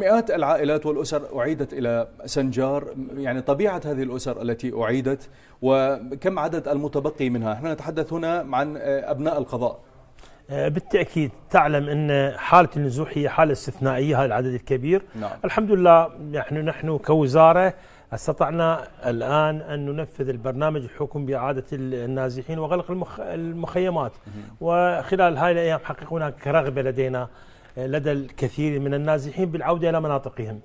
مئات العائلات والأسر أعيدت إلى سنجار يعني طبيعة هذه الأسر التي أعيدت وكم عدد المتبقي منها نحن نتحدث هنا عن آه، أبناء القضاء آه، بالتأكيد تعلم أن حالة النزوح هي حالة استثنائية هذا العدد الكبير نعم. الحمد لله نحن نحن كوزارة استطعنا الآن أن ننفذ البرنامج الحكومي بإعادة النازحين وغلق المخيمات وخلال هاي الأيام حقيقة هناك رغبة لدينا لدى الكثير من النازحين بالعودة إلى مناطقهم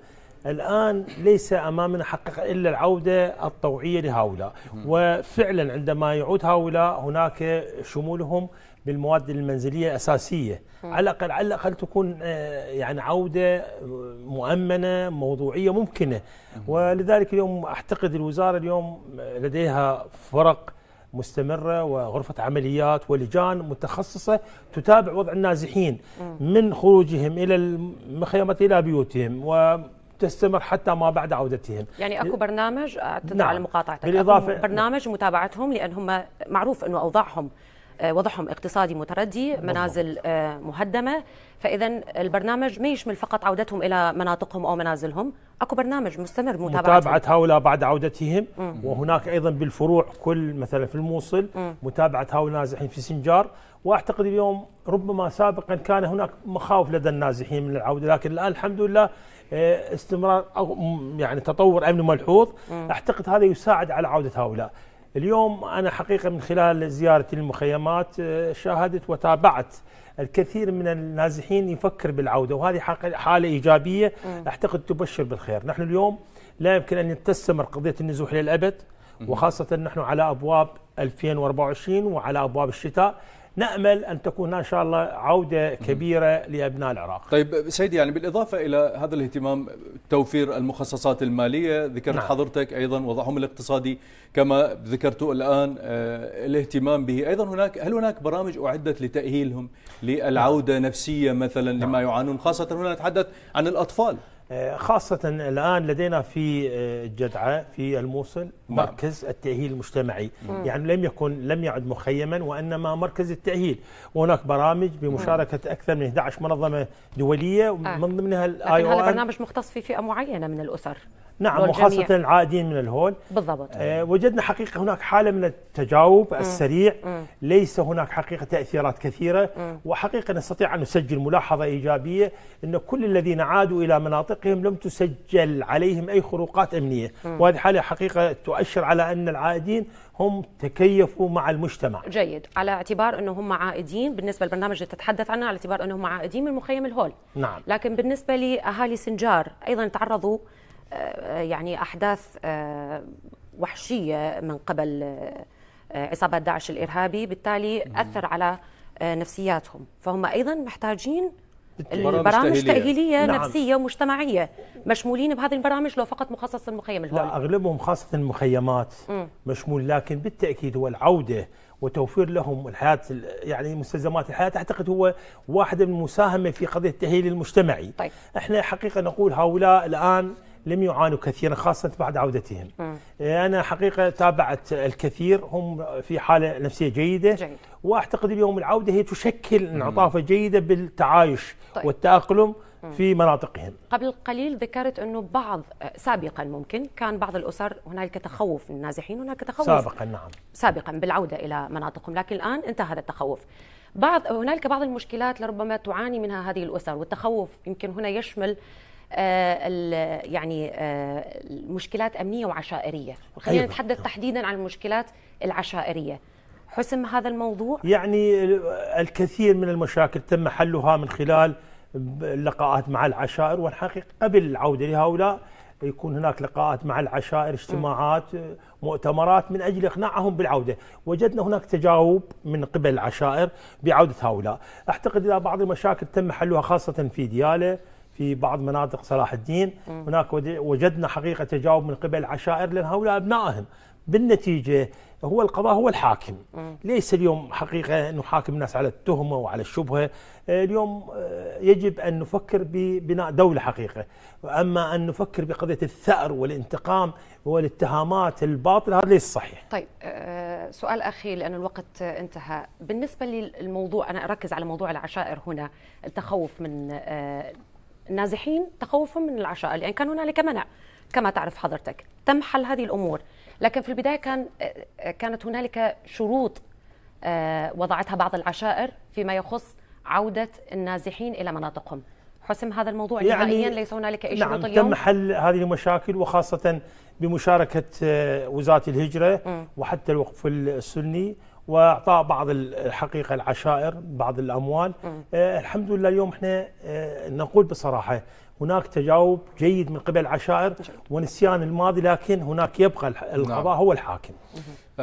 الآن ليس أمامنا حقيقة إلا العودة الطوعية لهؤلاء وفعلا عندما يعود هؤلاء هناك شمولهم بالمواد المنزلية الاساسيه، على الأقل على الأقل تكون آه، يعني عودة آه، مؤمنة موضوعية ممكنة ولذلك اليوم أعتقد الوزارة اليوم آه، لديها فرق مستمرة وغرفة عمليات ولجان متخصصة تتابع وضع النازحين من خروجهم إلى المخيمات إلى بيوتهم و تستمر حتى ما بعد عودتهم يعني اكو برنامج اعتذر آه، نعم. على مقاطعتك بالإضافة أكو برنامج متابعتهم لان هم معروف انه اوضاعهم آه، وضعهم اقتصادي متردي منازل آه، مهدمة فإذا البرنامج ما يشمل فقط عودتهم إلى مناطقهم أو منازلهم أكو برنامج مستمر متابعة متابعة هؤلاء بعد عودتهم وهناك أيضا بالفروع كل مثلا في الموصل متابعة هؤلاء النازحين في سنجار وأعتقد اليوم ربما سابقا كان هناك مخاوف لدى النازحين من العودة لكن الآن الحمد لله آه، استمرار أو يعني تطور أمني ملحوظ أعتقد هذا يساعد على عودة هؤلاء اليوم أنا حقيقة من خلال زيارتي للمخيمات آه، شاهدت وتابعت الكثير من النازحين يفكر بالعودة وهذه حالة إيجابية أعتقد تبشر بالخير نحن اليوم لا يمكن أن تستمر قضية النزوح للأبد وخاصة نحن على أبواب 2024 وعلى أبواب الشتاء نأمل أن تكون إن شاء الله عودة كبيرة لأبناء العراق طيب سيدي يعني بالإضافة إلى هذا الاهتمام توفير المخصصات المالية ذكرت نعم. حضرتك أيضا وضعهم الاقتصادي كما ذكرت الآن آه، الاهتمام به أيضا هناك هل هناك برامج أعدت لتأهيلهم للعودة نعم. نفسية مثلا نعم. لما يعانون خاصة هنا نتحدث عن الأطفال آه، خاصة الآن لدينا في آه، جدعة في الموصل نعم. مركز التأهيل المجتمعي يعني لم يكن لم يعد مخيما وإنما مركز التأهيل وهناك برامج بمشاركة أكثر من 11 منظمة دولية آه. من ضمنها الآي هذا برنامج مختص في فئة معينة من الأسر نعم وخاصة العائدين من الهول بالضبط آه وجدنا حقيقة هناك حالة من التجاوب مم. السريع مم. ليس هناك حقيقة تأثيرات كثيرة مم. وحقيقة نستطيع أن نسجل ملاحظة إيجابية أن كل الذين عادوا إلى مناطقهم لم تسجل عليهم أي خروقات أمنية مم. وهذه حالة حقيقة تؤشر على أن العائدين هم تكيفوا مع المجتمع جيد على اعتبار أنه هم عائدين بالنسبة للبرنامج اللي تتحدث عنه على اعتبار أنهم عائدين من مخيم الهول نعم لكن بالنسبة لأهالي سنجار أيضا تعرضوا آه، يعني احداث آه، وحشيه من قبل آه، عصابات داعش الارهابي بالتالي اثر على نفسياتهم فهم ايضا محتاجين البرامج تأهيلية نعم. نفسية ومجتمعية مشمولين بهذه البرامج لو فقط مخصص المخيم لا أغلبهم خاصة المخيمات مشمول لكن بالتأكيد هو العودة وتوفير لهم الحياة يعني مستلزمات الحياة أعتقد هو واحدة من المساهمة في قضية التأهيل المجتمعي طيب. إحنا حقيقة نقول هؤلاء الآن لم يعانوا كثيرا خاصة بعد عودتهم م. أنا حقيقة تابعت الكثير هم في حالة نفسية جيدة جيد. وأعتقد اليوم العودة هي تشكل انعطافة جيدة بالتعايش طيب. والتأقلم في مناطقهم قبل قليل ذكرت انه بعض سابقا ممكن كان بعض الاسر هنالك تخوف من النازحين هناك تخوف سابقا نعم سابقا بالعوده الى مناطقهم لكن الان انتهى هذا التخوف بعض هنالك بعض المشكلات لربما تعاني منها هذه الاسر والتخوف يمكن هنا يشمل آه، يعني آه، مشكلات امنيه وعشائريه خلينا أيوة. نتحدث نعم. تحديدا عن المشكلات العشائريه حسم هذا الموضوع يعني الكثير من المشاكل تم حلها من خلال اللقاءات مع العشائر والحقيقه قبل العوده لهؤلاء يكون هناك لقاءات مع العشائر اجتماعات مؤتمرات من اجل اقناعهم بالعوده، وجدنا هناك تجاوب من قبل العشائر بعوده هؤلاء، اعتقد الى بعض المشاكل تم حلها خاصه في دياله في بعض مناطق صلاح الدين م. هناك وجدنا حقيقة تجاوب من قبل عشائر لأن هؤلاء أبنائهم بالنتيجة هو القضاء هو الحاكم م. ليس اليوم حقيقة نحاكم الناس على التهمة وعلى الشبهة آه، اليوم آه، يجب أن نفكر ببناء دولة حقيقة أما أن نفكر بقضية الثأر والانتقام والاتهامات الباطلة هذا ليس صحيح طيب آه، سؤال أخير لأن الوقت انتهى بالنسبة للموضوع أنا أركز على موضوع العشائر هنا التخوف من النازحين تخوفا من العشائر لأن كان هنالك منع كما تعرف حضرتك تم حل هذه الأمور لكن في البداية كان كانت هنالك شروط آه، وضعتها بعض العشائر فيما يخص عودة النازحين إلى مناطقهم حسم هذا الموضوع يعني نهائيا ليس هنالك اي نعم شروط اليوم تم حل هذه المشاكل وخاصه بمشاركه آه، وزاره الهجره م. وحتى الوقف السني واعطاء بعض الحقيقه العشائر بعض الاموال آه الحمد لله اليوم احنا آه نقول بصراحه هناك تجاوب جيد من قبل العشائر ونسيان الماضي لكن هناك يبقى نعم. القضاء هو الحاكم